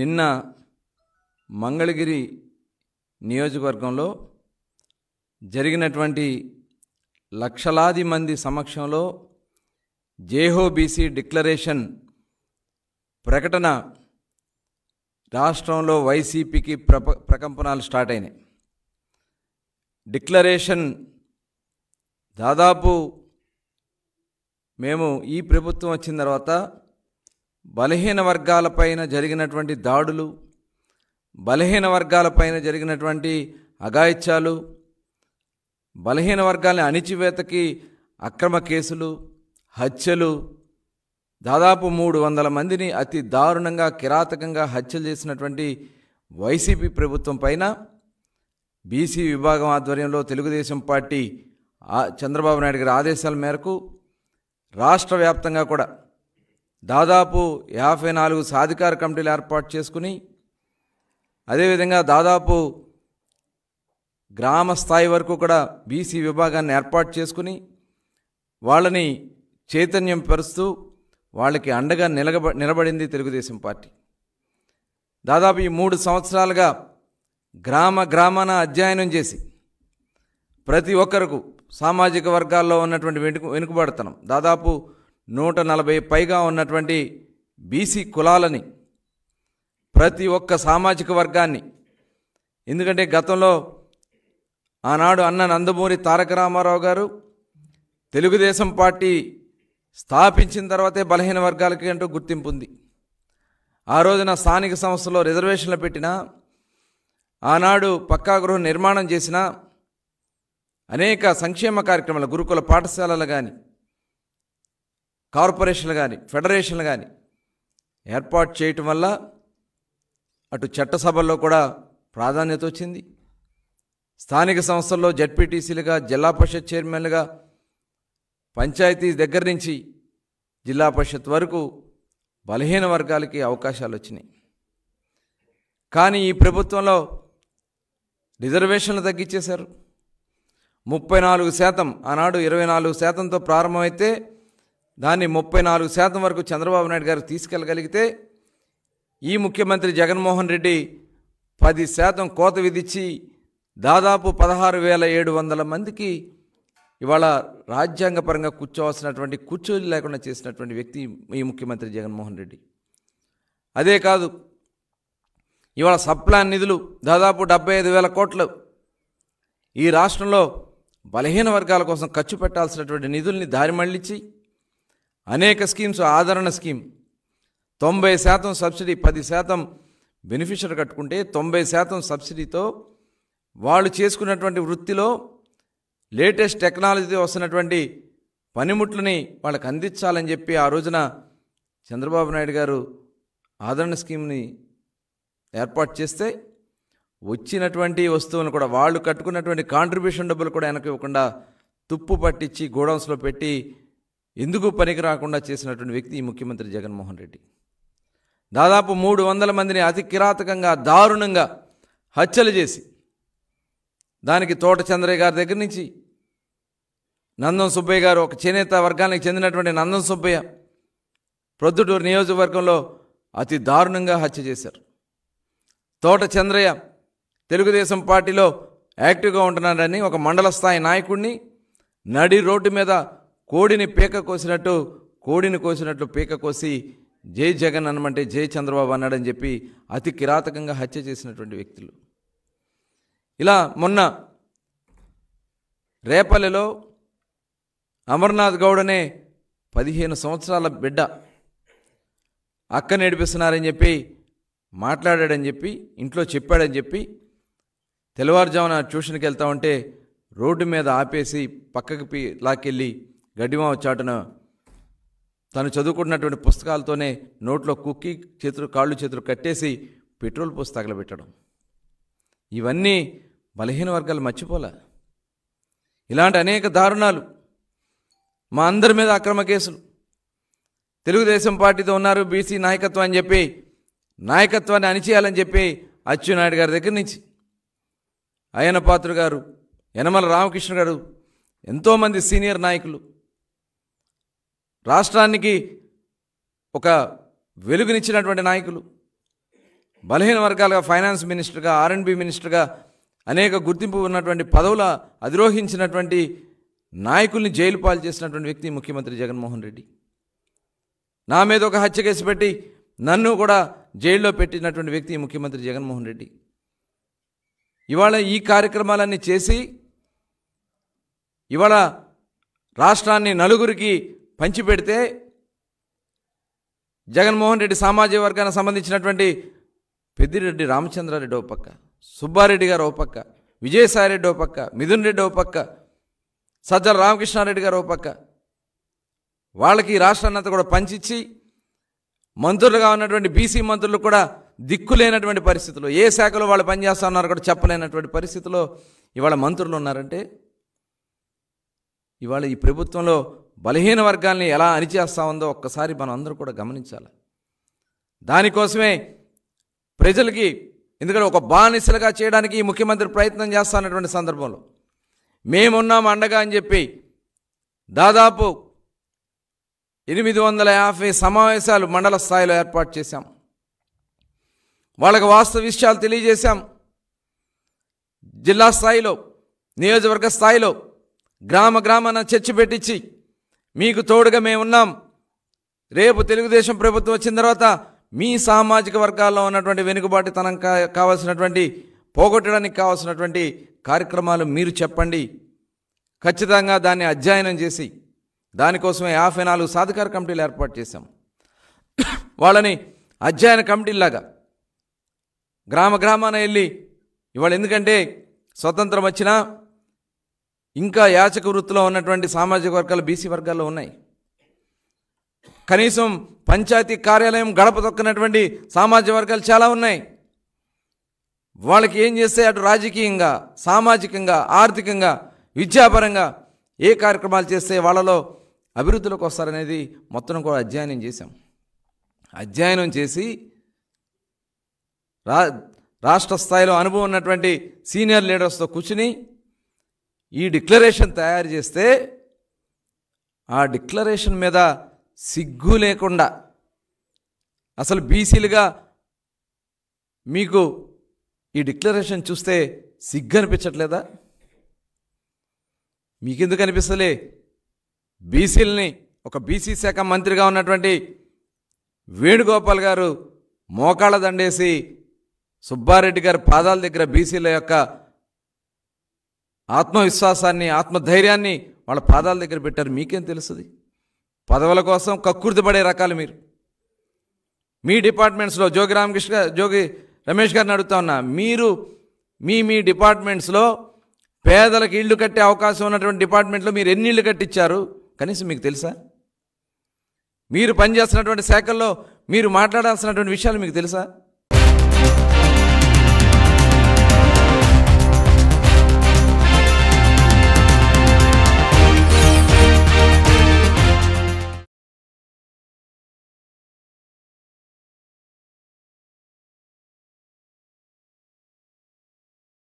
నిన్న మంగళగిరి నియోజకవర్గంలో జరిగినటువంటి లక్షలాది మంది సమక్షంలో జేహోబీసీ డిక్లరేషన్ ప్రకటన రాష్ట్రంలో వైసీపీకి ప్రప ప్రకంపనలు స్టార్ట్ అయినాయి డిక్లరేషన్ దాదాపు మేము ఈ ప్రభుత్వం వచ్చిన తర్వాత బలహీన వర్గాలపైన జరిగినటువంటి దాడులు బలహీన వర్గాలపైన జరిగినటువంటి అఘాయిత్యాలు బలహీన వర్గాలని అణిచివేతకి అక్రమ కేసులు హత్యలు దాదాపు మూడు వందల మందిని అతి దారుణంగా కిరాతకంగా హత్యలు చేసినటువంటి వైసీపీ ప్రభుత్వం పైన బీసీ విభాగం ఆధ్వర్యంలో తెలుగుదేశం పార్టీ చంద్రబాబు నాయుడు గారి ఆదేశాల మేరకు రాష్ట్ర వ్యాప్తంగా కూడా దాదాపు యాభై నాలుగు సాధికార కమిటీలు ఏర్పాటు చేసుకుని అదేవిధంగా దాదాపు గ్రామ స్థాయి వరకు కూడా బీసీ విభాగాన్ని ఏర్పాటు చేసుకుని వాళ్ళని చైతన్యం పరుస్తూ వాళ్ళకి అండగా నిలబ నిలబడింది తెలుగుదేశం పార్టీ దాదాపు ఈ మూడు సంవత్సరాలుగా గ్రామ గ్రామాన అధ్యయనం చేసి ప్రతి ఒక్కరకు సామాజిక వర్గాల్లో ఉన్నటువంటి వెనుక వెనుకబడతనం దాదాపు నూట నలభై పైగా ఉన్నటువంటి బీసీ కులాలని ప్రతి ఒక్క సామాజిక వర్గాన్ని ఎందుకంటే గతంలో ఆనాడు అన్న నందమూరి తారక రామారావు గారు తెలుగుదేశం పార్టీ స్థాపించిన తర్వాతే బలహీన వర్గాలకి అంటూ గుర్తింపు ఉంది ఆ రోజున స్థానిక సంస్థలో రిజర్వేషన్లు పెట్టిన ఆనాడు పక్కా గృహ నిర్మాణం చేసిన అనేక సంక్షేమ కార్యక్రమాలు గురుకుల పాఠశాలలు కానీ కార్పొరేషన్లు కానీ ఫెడరేషన్లు కానీ ఏర్పాటు చేయటం వల్ల అటు చట్టసభల్లో కూడా ప్రాధాన్యత వచ్చింది స్థానిక సంస్థల్లో జడ్పీటీసీలుగా జిల్లా పరిషత్ చైర్మన్లుగా పంచాయతీ దగ్గర నుంచి జిల్లా పరిషత్ వరకు బలహీన వర్గాలకి అవకాశాలు వచ్చినాయి కానీ ఈ ప్రభుత్వంలో రిజర్వేషన్లు తగ్గించేశారు ముప్పై నాలుగు శాతం ఆనాడు ఇరవై నాలుగు శాతంతో ప్రారంభమైతే దాన్ని ముప్పై నాలుగు శాతం వరకు చంద్రబాబు నాయుడు గారు తీసుకెళ్ళగలిగితే ఈ ముఖ్యమంత్రి జగన్మోహన్ రెడ్డి పది శాతం కోత విధించి దాదాపు పదహారు వేల ఏడు వందల మందికి ఇవాళ రాజ్యాంగపరంగా కూర్చోవలసినటువంటి కూర్చోలు లేకుండా చేసినటువంటి వ్యక్తి ఈ ముఖ్యమంత్రి జగన్మోహన్ రెడ్డి అదే కాదు ఇవాళ సప్లాన్ నిధులు దాదాపు డెబ్బై ఐదు వేల కోట్లు ఈ రాష్ట్రంలో బలహీన వర్గాల కోసం ఖర్చు పెట్టాల్సినటువంటి నిధుల్ని దారి మళ్ళించి అనేక స్కీమ్స్ ఆదరణ స్కీమ్ తొంభై శాతం సబ్సిడీ పది శాతం బెనిఫిషియర్ కట్టుకుంటే తొంభై శాతం సబ్సిడీతో వాళ్ళు చేసుకున్నటువంటి వృత్తిలో లేటెస్ట్ టెక్నాలజీ వస్తున్నటువంటి పనిముట్లని వాళ్ళకి అందించాలని చెప్పి ఆ రోజున చంద్రబాబు నాయుడు గారు ఆదరణ స్కీమ్ని ఏర్పాటు చేస్తే వచ్చినటువంటి వస్తువులను కూడా వాళ్ళు కట్టుకున్నటువంటి కాంట్రిబ్యూషన్ డబ్బులు కూడా వెనక ఇవ్వకుండా తుప్పు పట్టించి గోడౌన్స్లో పెట్టి ఎందుకు పనికి రాకుండా చేసినటువంటి వ్యక్తి ఈ ముఖ్యమంత్రి జగన్మోహన్ రెడ్డి దాదాపు మూడు వందల మందిని అతి కిరాతకంగా దారుణంగా హత్యలు చేసి దానికి తోట చంద్రయ్య గారి దగ్గర నుంచి నందం సుబ్బయ్య గారు ఒక చేనేత వర్గానికి చెందినటువంటి నందం సుబ్బయ్య ప్రొద్దుటూరు నియోజకవర్గంలో అతి దారుణంగా హత్య చేశారు తోట చంద్రయ్య తెలుగుదేశం పార్టీలో యాక్టివ్గా ఉంటున్నాడని ఒక మండల స్థాయి నాయకుడిని నడి రోడ్డు మీద కోడిని పీక కోసినట్టు కోడిని కోసినట్లు పీక కోసి జై జగన్ అనమంటే జై చంద్రబాబు అన్నాడని చెప్పి అతి కిరాతకంగా హత్య చేసినటువంటి వ్యక్తులు ఇలా మొన్న రేపల్లెలో అమర్నాథ్ గౌడ్ అనే పదిహేను సంవత్సరాల బిడ్డ అక్క నేడిపిస్తున్నారని చెప్పి మాట్లాడాడని చెప్పి ఇంట్లో చెప్పాడని చెప్పి తెల్లవారుజామున ట్యూషన్కి వెళ్తా ఉంటే రోడ్డు మీద ఆపేసి పక్కకి లాక్కెళ్ళి గడ్డిమావ చాటున తను చదువుకుంటున్నటువంటి పుస్తకాలతోనే నోట్లో కుక్కి చేతులు కాళ్ళు చేతులు కట్టేసి పెట్రోల్ పోసి తగలబెట్టడం ఇవన్నీ బలహీన వర్గాలు మర్చిపోలే ఇలాంటి అనేక దారుణాలు మా అందరి మీద అక్రమ కేసులు తెలుగుదేశం పార్టీతో ఉన్నారు బీసీ నాయకత్వం అని చెప్పి నాయకత్వాన్ని అణిచేయాలని చెప్పి అచ్చెన్నాయుడు గారి దగ్గర నుంచి అయ్యన గారు యనమల రామకృష్ణ గారు ఎంతోమంది సీనియర్ నాయకులు రాష్ట్రానికి ఒక వెలుగునిచ్చినటువంటి నాయకులు బలహీన వర్గాలుగా ఫైనాన్స్ మినిస్టర్గా ఆర్ఎండ్బి మినిస్టర్గా అనేక గుర్తింపు ఉన్నటువంటి పదవుల అధిరోహించినటువంటి నాయకుల్ని జైలు పాలు చేసినటువంటి వ్యక్తి ముఖ్యమంత్రి జగన్మోహన్ రెడ్డి నా మీద ఒక హత్య కేసు పెట్టి నన్ను కూడా జైల్లో పెట్టినటువంటి వ్యక్తి ముఖ్యమంత్రి జగన్మోహన్ రెడ్డి ఇవాళ ఈ కార్యక్రమాలన్నీ చేసి ఇవాళ రాష్ట్రాన్ని నలుగురికి పంచిపెడితే జగన్మోహన్ రెడ్డి సామాజిక వర్గానికి సంబంధించినటువంటి పెద్దిరెడ్డి రామచంద్రారెడ్డి ఓ పక్క సుబ్బారెడ్డి గారు ఓ పక్క విజయసాయిరెడ్డి ఓ పక్క మిథున్ రెడ్డి ఓ పక్క సజ్జల రామకృష్ణారెడ్డి గారు ఓ పక్క వాళ్ళకి రాష్ట్రాన్నంతా కూడా పంచిచ్చి మంత్రులుగా ఉన్నటువంటి బీసీ మంత్రులు కూడా దిక్కులేనటువంటి పరిస్థితులు ఏ శాఖలో వాళ్ళు పనిచేస్తా కూడా చెప్పలేనటువంటి పరిస్థితిలో ఇవాళ మంత్రులు ఉన్నారంటే ఇవాళ ఈ ప్రభుత్వంలో బలహీన వర్గాల్ని ఎలా అణిచేస్తా ఉందో ఒక్కసారి మనం అందరూ కూడా గమనించాలి దానికోసమే ప్రజలకి ఎందుకంటే ఒక బానిసలుగా చేయడానికి ముఖ్యమంత్రి ప్రయత్నం చేస్తానటువంటి సందర్భంలో మేమున్నాం అండగా అని చెప్పి దాదాపు ఎనిమిది వందల యాభై సమావేశాలు మండల స్థాయిలో ఏర్పాటు చేశాం వాళ్ళకి వాస్తవ విషయాలు తెలియజేశాం జిల్లా స్థాయిలో నియోజకవర్గ స్థాయిలో గ్రామ గ్రామాన చర్చ పెట్టించి మీకు తోడుగా మేమున్నాం రేపు తెలుగుదేశం ప్రభుత్వం వచ్చిన తర్వాత మీ సామాజిక వర్గాల్లో ఉన్నటువంటి వెనుకబాటుతనం కావాల్సినటువంటి పోగొట్టడానికి కావాల్సినటువంటి కార్యక్రమాలు మీరు చెప్పండి ఖచ్చితంగా దాన్ని అధ్యయనం చేసి దానికోసమే యాభై నాలుగు సాధికార కమిటీలు ఏర్పాటు చేశాం వాళ్ళని అధ్యయన కమిటీలాగా గ్రామ గ్రామాన వెళ్ళి ఇవాళ ఎందుకంటే స్వతంత్రం వచ్చినా ఇంకా యాచక వృత్తిలో ఉన్నటువంటి సామాజిక వర్గాలు బీసీ వర్గాల్లో ఉన్నాయి కనీసం పంచాయతీ కార్యాలయం గడప తొక్కనటువంటి సామాజిక వర్గాలు చాలా ఉన్నాయి వాళ్ళకి ఏం చేస్తే అటు రాజకీయంగా సామాజికంగా ఆర్థికంగా విద్యాపరంగా ఏ కార్యక్రమాలు చేస్తే వాళ్ళలో అభివృద్ధిలోకి వస్తారనేది మొత్తం కూడా అధ్యయనం చేశాం అధ్యయనం చేసి రా రాష్ట్ర స్థాయిలో అనుభవం ఉన్నటువంటి సీనియర్ లీడర్స్తో కూర్చుని ఈ డిక్లరేషన్ తయారు చేస్తే ఆ డిక్లరేషన్ మీద సిగ్గు లేకుండా అసలు బీసీలుగా మీకు ఈ డిక్లరేషన్ చూస్తే సిగ్గు అనిపించట్లేదా మీకెందుకు అనిపిస్తలే బీసీలని ఒక బీసీ శాఖ మంత్రిగా ఉన్నటువంటి వేణుగోపాల్ గారు మోకాళ్ళ దండేసి సుబ్బారెడ్డి గారి పాదాల దగ్గర బీసీల యొక్క ఆత్మవిశ్వాసాన్ని ఆత్మధైర్యాన్ని వాళ్ళ పాదాల దగ్గర పెట్టారు మీకేం తెలుస్తుంది పదవుల కోసం కక్కుర్తిపడే రకాలు మీరు మీ డిపార్ట్మెంట్స్లో జోగి రామకృష్ణ జోగి రమేష్ గారిని అడుగుతా ఉన్నా మీరు మీ మీ డిపార్ట్మెంట్స్లో పేదలకు ఇళ్ళు కట్టే అవకాశం ఉన్నటువంటి డిపార్ట్మెంట్లో మీరు ఎన్ని ఇళ్ళు కట్టించారు కనీసం మీకు తెలుసా మీరు పనిచేస్తున్నటువంటి శాఖల్లో మీరు మాట్లాడాల్సినటువంటి విషయాలు మీకు తెలుసా